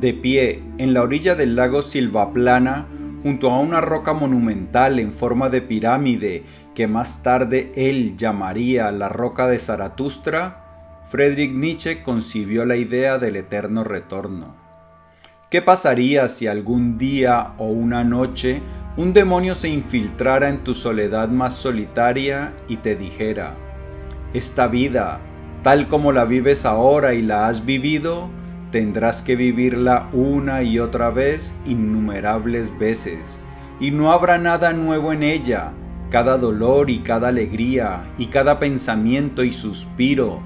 De pie, en la orilla del lago Silvaplana, junto a una roca monumental en forma de pirámide que más tarde él llamaría la roca de Zaratustra, Friedrich Nietzsche concibió la idea del eterno retorno. ¿Qué pasaría si algún día o una noche un demonio se infiltrara en tu soledad más solitaria y te dijera, esta vida, tal como la vives ahora y la has vivido, tendrás que vivirla una y otra vez innumerables veces, y no habrá nada nuevo en ella, cada dolor y cada alegría, y cada pensamiento y suspiro,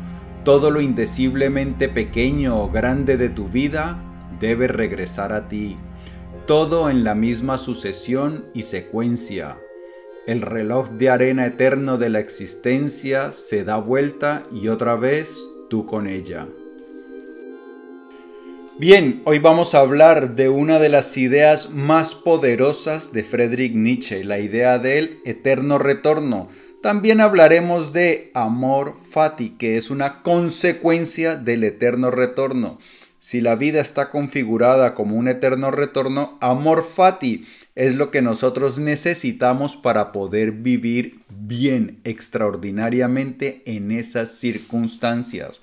todo lo indeciblemente pequeño o grande de tu vida, debe regresar a ti todo en la misma sucesión y secuencia. El reloj de arena eterno de la existencia se da vuelta y otra vez tú con ella. Bien, hoy vamos a hablar de una de las ideas más poderosas de Friedrich Nietzsche, la idea del eterno retorno. También hablaremos de amor fati, que es una consecuencia del eterno retorno si la vida está configurada como un eterno retorno, amor fati es lo que nosotros necesitamos para poder vivir bien, extraordinariamente en esas circunstancias.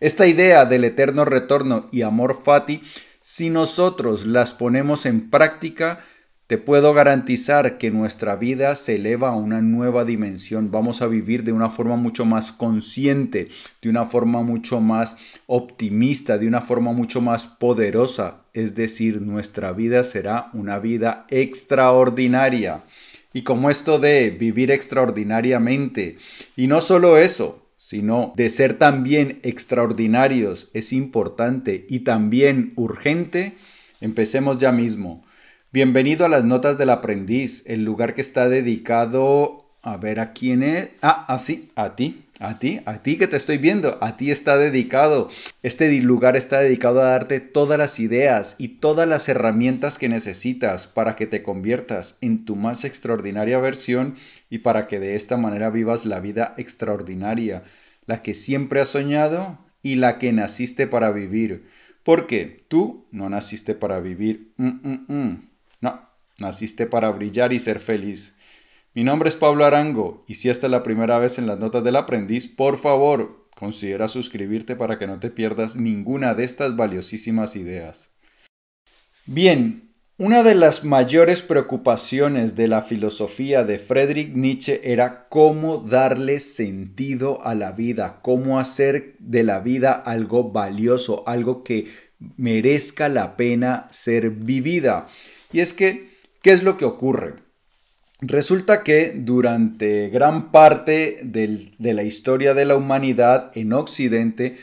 Esta idea del eterno retorno y amor fati, si nosotros las ponemos en práctica, te puedo garantizar que nuestra vida se eleva a una nueva dimensión. Vamos a vivir de una forma mucho más consciente, de una forma mucho más optimista, de una forma mucho más poderosa. Es decir, nuestra vida será una vida extraordinaria. Y como esto de vivir extraordinariamente. Y no solo eso, sino de ser también extraordinarios es importante y también urgente, empecemos ya mismo. Bienvenido a las Notas del Aprendiz, el lugar que está dedicado a ver a quién es. Ah, así, ah, a ti, a ti, a ti que te estoy viendo, a ti está dedicado. Este lugar está dedicado a darte todas las ideas y todas las herramientas que necesitas para que te conviertas en tu más extraordinaria versión y para que de esta manera vivas la vida extraordinaria, la que siempre has soñado y la que naciste para vivir. Porque tú no naciste para vivir. Mm, mm, mm. Naciste para brillar y ser feliz. Mi nombre es Pablo Arango y si esta es la primera vez en las notas del aprendiz, por favor, considera suscribirte para que no te pierdas ninguna de estas valiosísimas ideas. Bien, una de las mayores preocupaciones de la filosofía de Friedrich Nietzsche era cómo darle sentido a la vida, cómo hacer de la vida algo valioso, algo que merezca la pena ser vivida. Y es que ¿Qué es lo que ocurre? Resulta que durante gran parte de la historia de la humanidad en Occidente,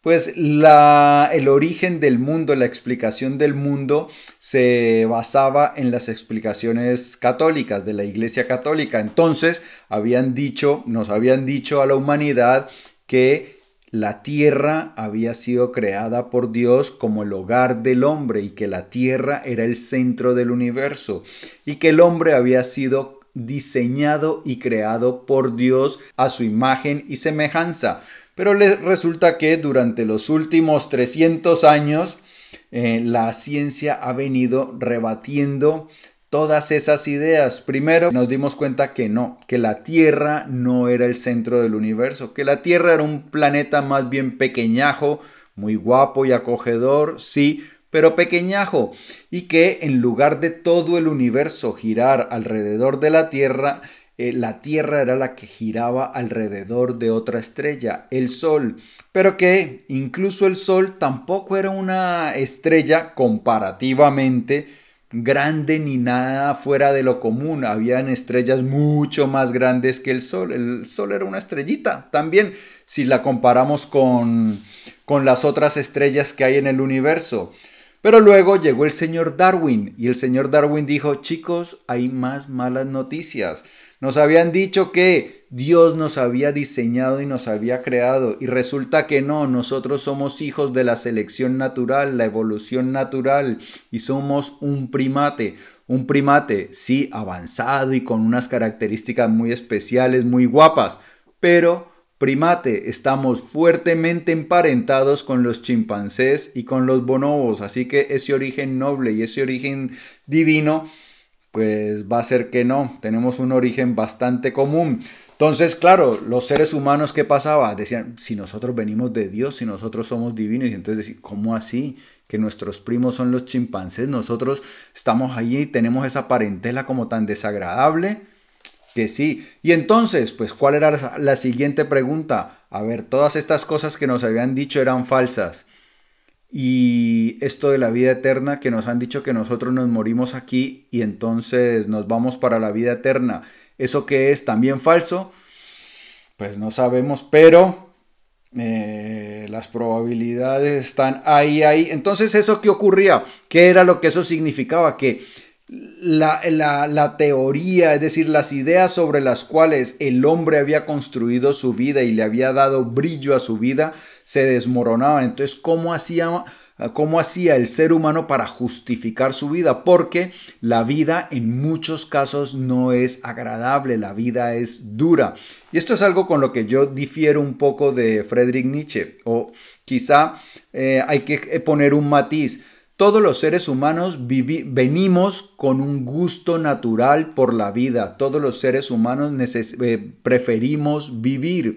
pues el origen del mundo, la explicación del mundo se basaba en las explicaciones católicas de la Iglesia Católica. Entonces habían dicho, nos habían dicho a la humanidad que la tierra había sido creada por Dios como el hogar del hombre y que la tierra era el centro del universo y que el hombre había sido diseñado y creado por Dios a su imagen y semejanza. Pero les resulta que durante los últimos 300 años eh, la ciencia ha venido rebatiendo todas esas ideas. Primero nos dimos cuenta que no, que la Tierra no era el centro del universo, que la Tierra era un planeta más bien pequeñajo, muy guapo y acogedor, sí, pero pequeñajo, y que en lugar de todo el universo girar alrededor de la Tierra, eh, la Tierra era la que giraba alrededor de otra estrella, el Sol, pero que incluso el Sol tampoco era una estrella comparativamente grande ni nada fuera de lo común. Habían estrellas mucho más grandes que el Sol. El Sol era una estrellita también, si la comparamos con, con las otras estrellas que hay en el universo. Pero luego llegó el señor Darwin y el señor Darwin dijo, chicos, hay más malas noticias. Nos habían dicho que Dios nos había diseñado y nos había creado y resulta que no, nosotros somos hijos de la selección natural, la evolución natural y somos un primate, un primate, sí, avanzado y con unas características muy especiales, muy guapas, pero primate, estamos fuertemente emparentados con los chimpancés y con los bonobos, así que ese origen noble y ese origen divino pues va a ser que no, tenemos un origen bastante común. Entonces, claro, los seres humanos, ¿qué pasaba? Decían, si nosotros venimos de Dios, si nosotros somos divinos, y entonces decir, ¿cómo así? Que nuestros primos son los chimpancés, nosotros estamos allí y tenemos esa parentela como tan desagradable. Que sí. Y entonces, pues, ¿cuál era la siguiente pregunta? A ver, todas estas cosas que nos habían dicho eran falsas y esto de la vida eterna que nos han dicho que nosotros nos morimos aquí y entonces nos vamos para la vida eterna. ¿Eso que es también falso? Pues no sabemos, pero eh, las probabilidades están ahí, ahí. Entonces, ¿eso qué ocurría? ¿Qué era lo que eso significaba? Que la, la, teoría, es decir, las ideas sobre las cuales el hombre había construido su vida y le había dado brillo a su vida, se desmoronaban. Entonces, ¿cómo hacía cómo hacía el ser humano para justificar su vida, porque la vida en muchos casos no es agradable, la vida es dura. Y esto es algo con lo que yo difiero un poco de Friedrich Nietzsche, o quizá eh, hay que poner un matiz. Todos los seres humanos venimos con un gusto natural por la vida. Todos los seres humanos eh, preferimos vivir.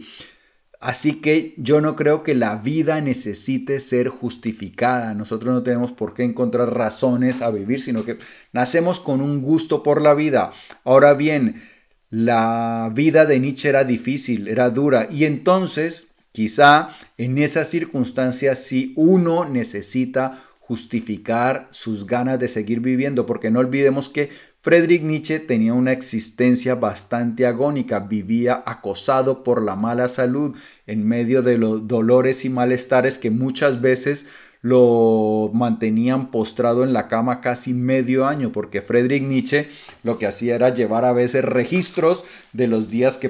Así que yo no creo que la vida necesite ser justificada. Nosotros no tenemos por qué encontrar razones a vivir, sino que nacemos con un gusto por la vida. Ahora bien, la vida de Nietzsche era difícil, era dura. Y entonces, quizá en esas circunstancias, si uno necesita justificar sus ganas de seguir viviendo, porque no olvidemos que Friedrich Nietzsche tenía una existencia bastante agónica, vivía acosado por la mala salud en medio de los dolores y malestares que muchas veces lo mantenían postrado en la cama casi medio año, porque Friedrich Nietzsche lo que hacía era llevar a veces registros de los días que,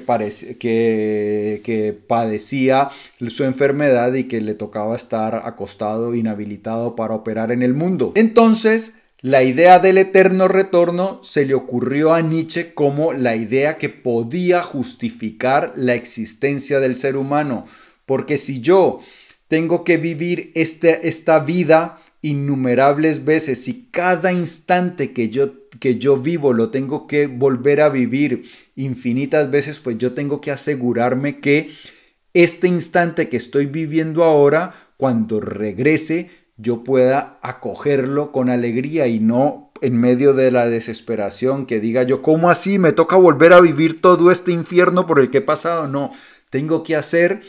que, que padecía su enfermedad y que le tocaba estar acostado, inhabilitado para operar en el mundo. Entonces, la idea del eterno retorno se le ocurrió a Nietzsche como la idea que podía justificar la existencia del ser humano, porque si yo tengo que vivir este, esta vida innumerables veces y cada instante que yo, que yo vivo lo tengo que volver a vivir infinitas veces, pues yo tengo que asegurarme que este instante que estoy viviendo ahora, cuando regrese, yo pueda acogerlo con alegría y no en medio de la desesperación que diga yo, ¿cómo así? Me toca volver a vivir todo este infierno por el que he pasado. No, tengo que hacer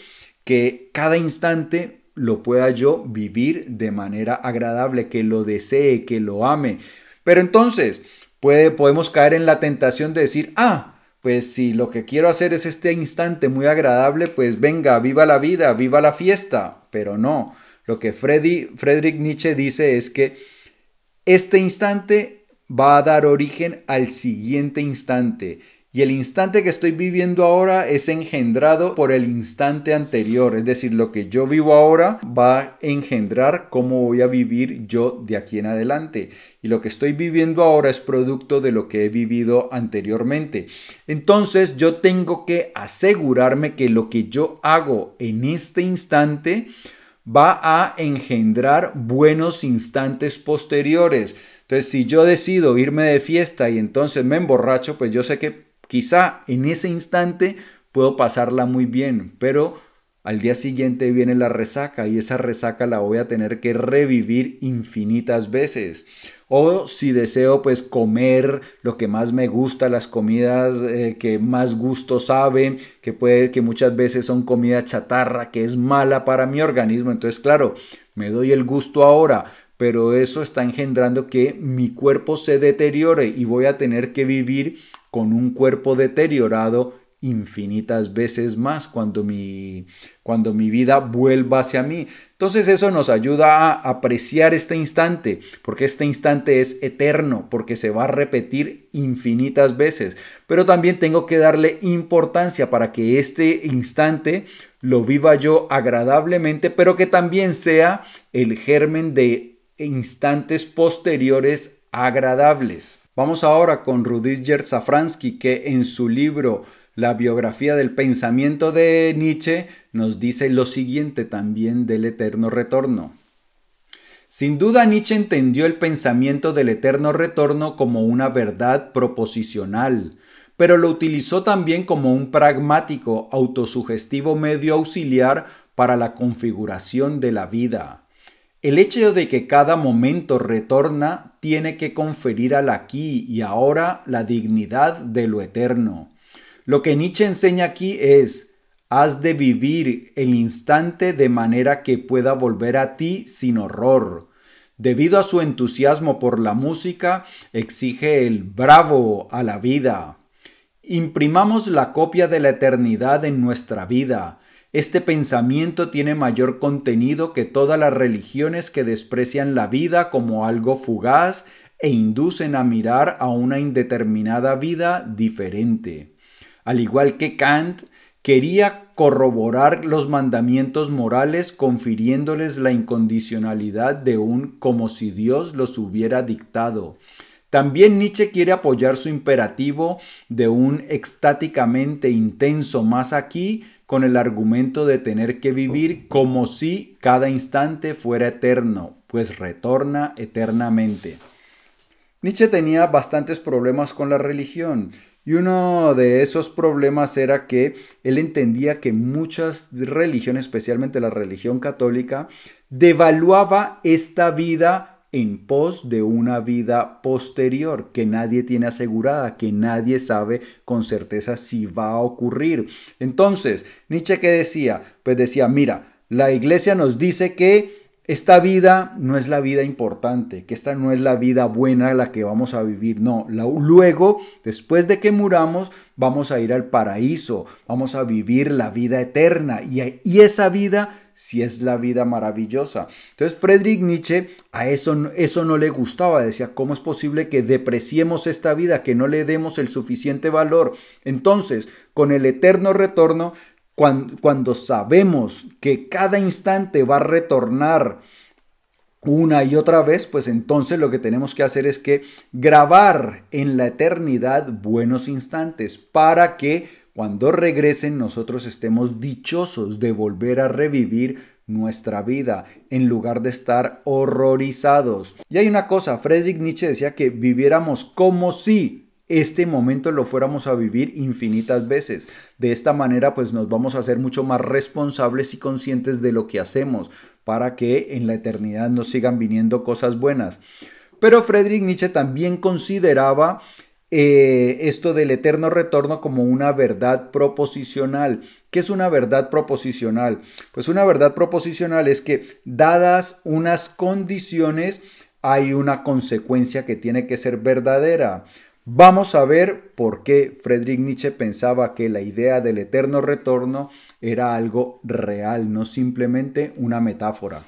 que cada instante lo pueda yo vivir de manera agradable, que lo desee, que lo ame. Pero entonces puede, podemos caer en la tentación de decir, ah, pues si lo que quiero hacer es este instante muy agradable, pues venga, viva la vida, viva la fiesta. Pero no, lo que Freddy, Friedrich Nietzsche dice es que este instante va a dar origen al siguiente instante y el instante que estoy viviendo ahora es engendrado por el instante anterior. Es decir, lo que yo vivo ahora va a engendrar cómo voy a vivir yo de aquí en adelante. Y lo que estoy viviendo ahora es producto de lo que he vivido anteriormente. Entonces yo tengo que asegurarme que lo que yo hago en este instante va a engendrar buenos instantes posteriores. Entonces, si yo decido irme de fiesta y entonces me emborracho, pues yo sé que Quizá en ese instante puedo pasarla muy bien, pero al día siguiente viene la resaca y esa resaca la voy a tener que revivir infinitas veces. O si deseo pues comer lo que más me gusta, las comidas eh, que más gusto sabe, que puede que muchas veces son comida chatarra que es mala para mi organismo, entonces claro, me doy el gusto ahora, pero eso está engendrando que mi cuerpo se deteriore y voy a tener que vivir con un cuerpo deteriorado infinitas veces más cuando mi, cuando mi vida vuelva hacia mí. Entonces eso nos ayuda a apreciar este instante, porque este instante es eterno, porque se va a repetir infinitas veces. Pero también tengo que darle importancia para que este instante lo viva yo agradablemente, pero que también sea el germen de instantes posteriores agradables. Vamos ahora con Rudiger Safransky, que en su libro La biografía del pensamiento de Nietzsche nos dice lo siguiente también del eterno retorno. Sin duda Nietzsche entendió el pensamiento del eterno retorno como una verdad proposicional, pero lo utilizó también como un pragmático, autosugestivo medio auxiliar para la configuración de la vida. El hecho de que cada momento retorna tiene que conferir al aquí y ahora la dignidad de lo eterno. Lo que Nietzsche enseña aquí es, has de vivir el instante de manera que pueda volver a ti sin horror. Debido a su entusiasmo por la música, exige el bravo a la vida. Imprimamos la copia de la eternidad en nuestra vida, este pensamiento tiene mayor contenido que todas las religiones que desprecian la vida como algo fugaz e inducen a mirar a una indeterminada vida diferente. Al igual que Kant, quería corroborar los mandamientos morales confiriéndoles la incondicionalidad de un como si Dios los hubiera dictado. También Nietzsche quiere apoyar su imperativo de un extáticamente intenso más aquí con el argumento de tener que vivir como si cada instante fuera eterno, pues retorna eternamente. Nietzsche tenía bastantes problemas con la religión y uno de esos problemas era que él entendía que muchas religiones, especialmente la religión católica, devaluaba esta vida en pos de una vida posterior que nadie tiene asegurada, que nadie sabe con certeza si va a ocurrir. Entonces, Nietzsche ¿qué decía, pues decía, mira, la iglesia nos dice que esta vida no es la vida importante, que esta no es la vida buena la que vamos a vivir, no. La, luego, después de que muramos, vamos a ir al paraíso, vamos a vivir la vida eterna y, esa vida sí es la vida maravillosa. Entonces, Friedrich Nietzsche a eso, eso no le gustaba, decía, ¿cómo es posible que depreciemos esta vida, que no le demos el suficiente valor? Entonces, con el eterno retorno, cuando, sabemos que cada instante va a retornar una y otra vez, pues entonces lo que tenemos que hacer es que grabar en la eternidad buenos instantes para que cuando regresen nosotros estemos dichosos de volver a revivir nuestra vida en lugar de estar horrorizados. Y hay una cosa, Friedrich Nietzsche decía que viviéramos como si este momento lo fuéramos a vivir infinitas veces. De esta manera pues nos vamos a ser mucho más responsables y conscientes de lo que hacemos para que en la eternidad nos sigan viniendo cosas buenas. Pero Friedrich Nietzsche también consideraba eh, esto del eterno retorno como una verdad proposicional. ¿Qué es una verdad proposicional? Pues una verdad proposicional es que dadas unas condiciones hay una consecuencia que tiene que ser verdadera. Vamos a ver por qué Friedrich Nietzsche pensaba que la idea del eterno retorno era algo real, no simplemente una metáfora.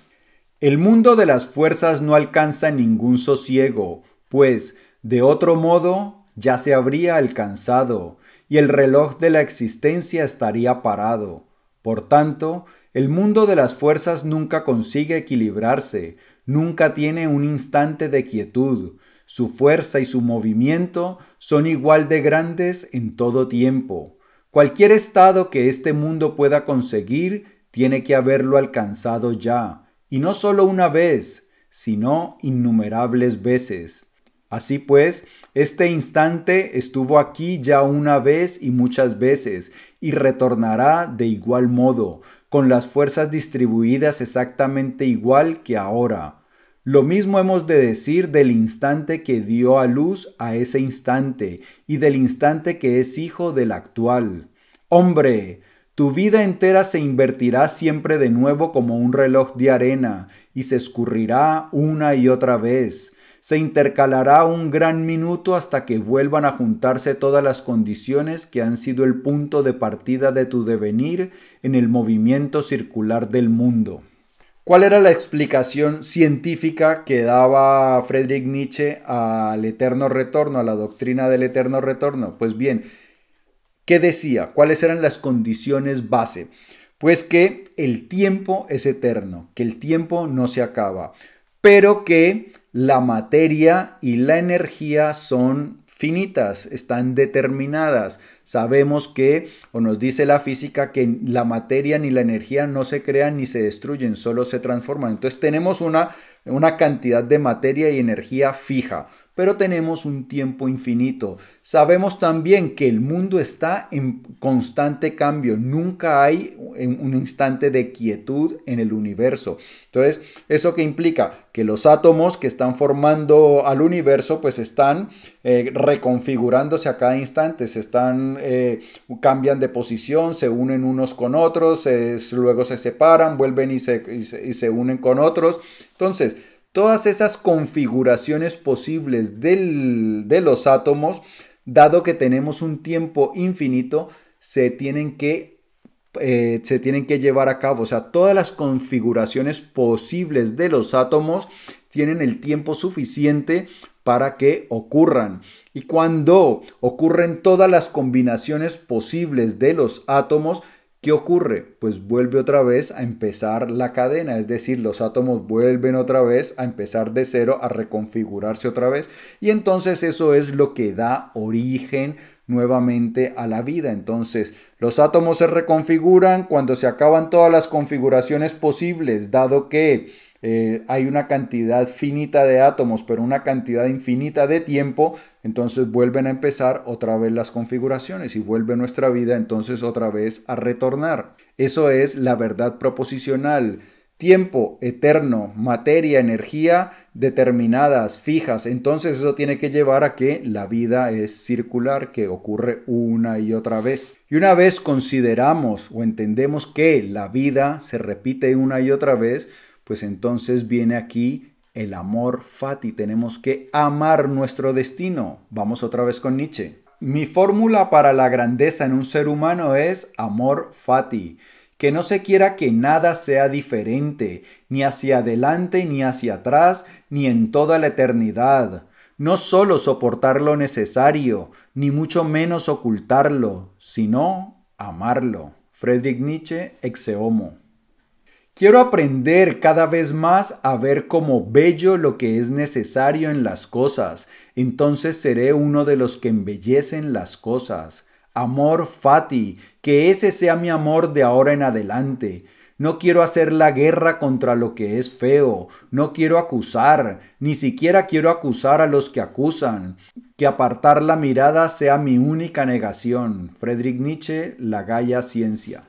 El mundo de las fuerzas no alcanza ningún sosiego, pues de otro modo ya se habría alcanzado y el reloj de la existencia estaría parado. Por tanto, el mundo de las fuerzas nunca consigue equilibrarse, nunca tiene un instante de quietud, su fuerza y su movimiento son igual de grandes en todo tiempo. Cualquier estado que este mundo pueda conseguir tiene que haberlo alcanzado ya, y no solo una vez, sino innumerables veces. Así pues, este instante estuvo aquí ya una vez y muchas veces, y retornará de igual modo, con las fuerzas distribuidas exactamente igual que ahora. Lo mismo hemos de decir del instante que dio a luz a ese instante y del instante que es hijo del actual. Hombre, tu vida entera se invertirá siempre de nuevo como un reloj de arena y se escurrirá una y otra vez. Se intercalará un gran minuto hasta que vuelvan a juntarse todas las condiciones que han sido el punto de partida de tu devenir en el movimiento circular del mundo. ¿Cuál era la explicación científica que daba Friedrich Nietzsche al eterno retorno, a la doctrina del eterno retorno? Pues bien, ¿qué decía? ¿Cuáles eran las condiciones base? Pues que el tiempo es eterno, que el tiempo no se acaba, pero que la materia y la energía son finitas, están determinadas. Sabemos que, o nos dice la física, que la materia ni la energía no se crean ni se destruyen, solo se transforman. Entonces tenemos una, una cantidad de materia y energía fija pero tenemos un tiempo infinito. Sabemos también que el mundo está en constante cambio, nunca hay un instante de quietud en el universo. Entonces, ¿eso qué implica? Que los átomos que están formando al universo pues están eh, reconfigurándose a cada instante, se están, eh, cambian de posición, se unen unos con otros, luego se separan, vuelven y se unen con otros. Entonces, todas esas configuraciones posibles de los átomos, dado que tenemos un tiempo infinito, se tienen que eh, se tienen que llevar a cabo. O sea, todas las configuraciones posibles de los átomos tienen el tiempo suficiente para que ocurran. Y cuando ocurren todas las combinaciones posibles de los átomos, ¿Qué ocurre? Pues vuelve otra vez a empezar la cadena, es decir, los átomos vuelven otra vez a empezar de cero, a reconfigurarse otra vez, y entonces eso es lo que da origen nuevamente a la vida. Entonces, los átomos se reconfiguran cuando se acaban todas las configuraciones posibles, dado que eh, hay una cantidad finita de átomos, pero una cantidad infinita de tiempo, entonces vuelven a empezar otra vez las configuraciones y vuelve nuestra vida entonces otra vez a retornar. Eso es la verdad proposicional. Tiempo, eterno, materia, energía determinadas, fijas. Entonces eso tiene que llevar a que la vida es circular, que ocurre una y otra vez. Y una vez consideramos o entendemos que la vida se repite una y otra vez, pues entonces viene aquí el amor fati. Tenemos que amar nuestro destino. Vamos otra vez con Nietzsche. Mi fórmula para la grandeza en un ser humano es amor fati. Que no se quiera que nada sea diferente, ni hacia adelante, ni hacia atrás, ni en toda la eternidad. No solo soportar lo necesario, ni mucho menos ocultarlo, sino amarlo. Friedrich Nietzsche, exeomo. Quiero aprender cada vez más a ver como bello lo que es necesario en las cosas, entonces seré uno de los que embellecen las cosas. Amor Fati, que ese sea mi amor de ahora en adelante. No quiero hacer la guerra contra lo que es feo, no quiero acusar, ni siquiera quiero acusar a los que acusan. Que apartar la mirada sea mi única negación. Friedrich Nietzsche, La gaia Ciencia.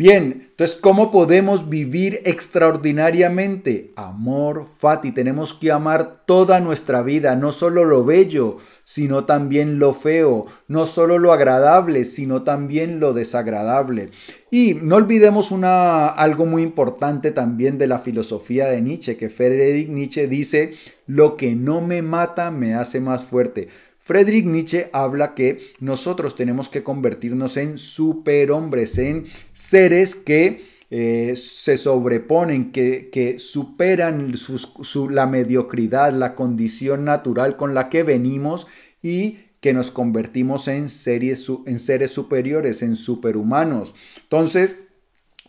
Bien, entonces, ¿cómo podemos vivir extraordinariamente? Amor, Fati, tenemos que amar toda nuestra vida, no solo lo bello, sino también lo feo, no solo lo agradable, sino también lo desagradable. Y no olvidemos una, algo muy importante también de la filosofía de Nietzsche, que Friedrich Nietzsche dice, lo que no me mata me hace más fuerte. Friedrich Nietzsche habla que nosotros tenemos que convertirnos en superhombres, en seres que eh, se sobreponen, que, superan la mediocridad, la condición natural con la que venimos y que nos convertimos en, en seres superiores, en superhumanos. Entonces,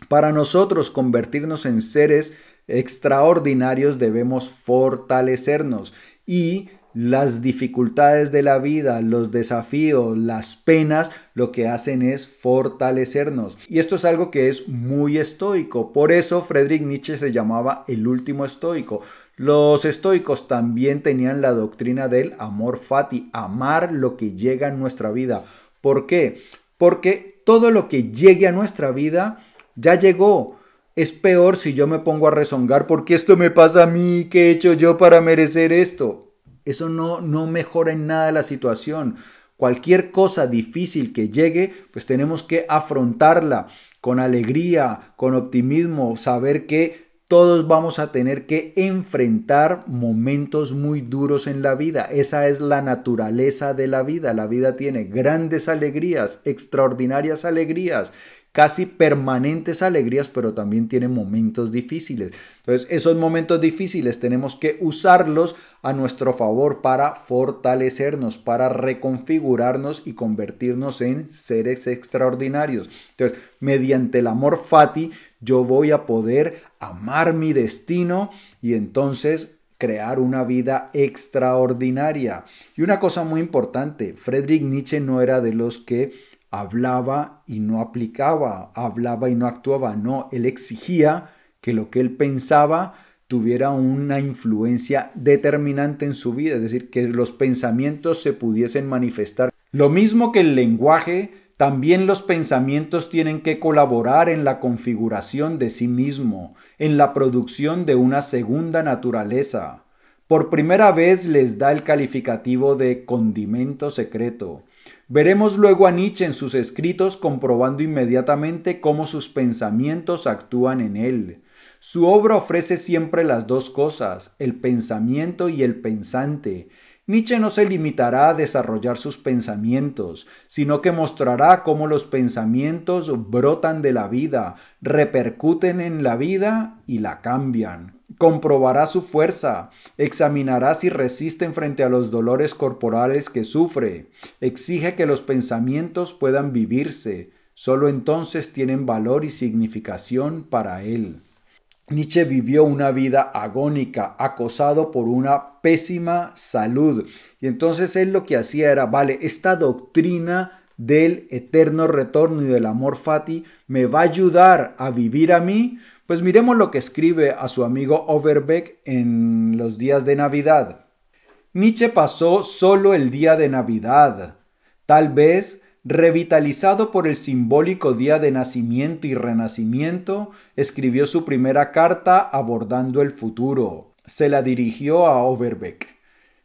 para nosotros convertirnos en seres extraordinarios debemos fortalecernos y las dificultades de la vida, los desafíos, las penas, lo que hacen es fortalecernos. Y esto es algo que es muy estoico. Por eso Friedrich Nietzsche se llamaba el último estoico. Los estoicos también tenían la doctrina del amor fati, amar lo que llega en nuestra vida. ¿Por qué? Porque todo lo que llegue a nuestra vida ya llegó. Es peor si yo me pongo a rezongar porque esto me pasa a mí, ¿qué he hecho yo para merecer esto? Eso no, no mejora en nada la situación. Cualquier cosa difícil que llegue, pues tenemos que afrontarla con alegría, con optimismo, saber que todos vamos a tener que enfrentar momentos muy duros en la vida. Esa es la naturaleza de la vida. La vida tiene grandes alegrías, extraordinarias alegrías casi permanentes alegrías, pero también tiene momentos difíciles. Entonces, esos momentos difíciles tenemos que usarlos a nuestro favor para fortalecernos, para reconfigurarnos y convertirnos en seres extraordinarios. Entonces, mediante el amor fati, yo voy a poder amar mi destino y entonces crear una vida extraordinaria. Y una cosa muy importante, Friedrich Nietzsche no era de los que hablaba y no aplicaba, hablaba y no actuaba, no, él exigía que lo que él pensaba tuviera una influencia determinante en su vida, es decir, que los pensamientos se pudiesen manifestar. Lo mismo que el lenguaje, también los pensamientos tienen que colaborar en la configuración de sí mismo, en la producción de una segunda naturaleza. Por primera vez les da el calificativo de condimento secreto, Veremos luego a Nietzsche en sus escritos comprobando inmediatamente cómo sus pensamientos actúan en él. Su obra ofrece siempre las dos cosas, el pensamiento y el pensante. Nietzsche no se limitará a desarrollar sus pensamientos, sino que mostrará cómo los pensamientos brotan de la vida, repercuten en la vida y la cambian comprobará su fuerza, examinará si resisten frente a los dolores corporales que sufre, exige que los pensamientos puedan vivirse, solo entonces tienen valor y significación para él. Nietzsche vivió una vida agónica, acosado por una pésima salud. Y entonces él lo que hacía era, vale, esta doctrina del eterno retorno y del amor fati me va a ayudar a vivir a mí, pues miremos lo que escribe a su amigo Overbeck en los días de Navidad. Nietzsche pasó solo el día de Navidad, tal vez revitalizado por el simbólico día de nacimiento y renacimiento, escribió su primera carta abordando el futuro. Se la dirigió a Overbeck.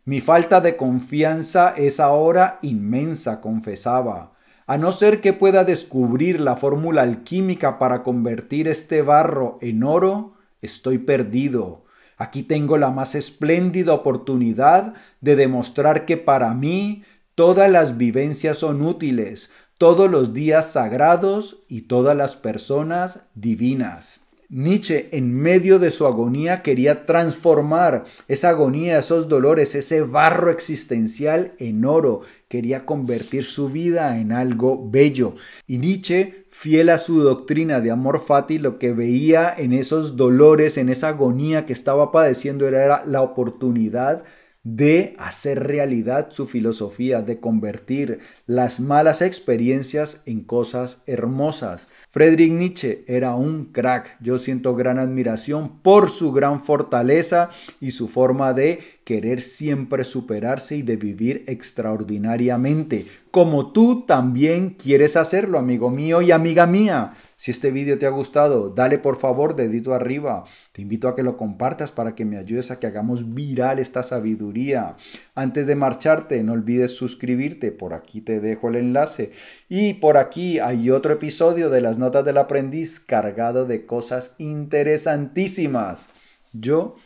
Mi falta de confianza es ahora inmensa, confesaba. A no ser que pueda descubrir la fórmula alquímica para convertir este barro en oro, estoy perdido. Aquí tengo la más espléndida oportunidad de demostrar que para mí todas las vivencias son útiles, todos los días sagrados y todas las personas divinas. Nietzsche, en medio de su agonía, quería transformar esa agonía, esos dolores, ese barro existencial en oro. Quería convertir su vida en algo bello. Y Nietzsche, fiel a su doctrina de amor fati, lo que veía en esos dolores, en esa agonía que estaba padeciendo, era la oportunidad de hacer realidad su filosofía, de convertir las malas experiencias en cosas hermosas. Friedrich Nietzsche era un crack. Yo siento gran admiración por su gran fortaleza y su forma de querer siempre superarse y de vivir extraordinariamente, como tú también quieres hacerlo, amigo mío y amiga mía. Si este vídeo te ha gustado, dale por favor dedito arriba. Te invito a que lo compartas para que me ayudes a que hagamos viral esta sabiduría. Antes de marcharte, no olvides suscribirte. Por aquí te dejo el enlace. Y por aquí hay otro episodio de las notas del aprendiz cargado de cosas interesantísimas. Yo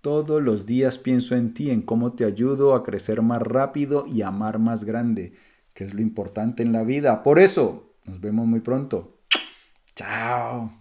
todos los días pienso en ti, en cómo te ayudo a crecer más rápido y amar más grande, que es lo importante en la vida. Por eso, nos vemos muy pronto. Chao.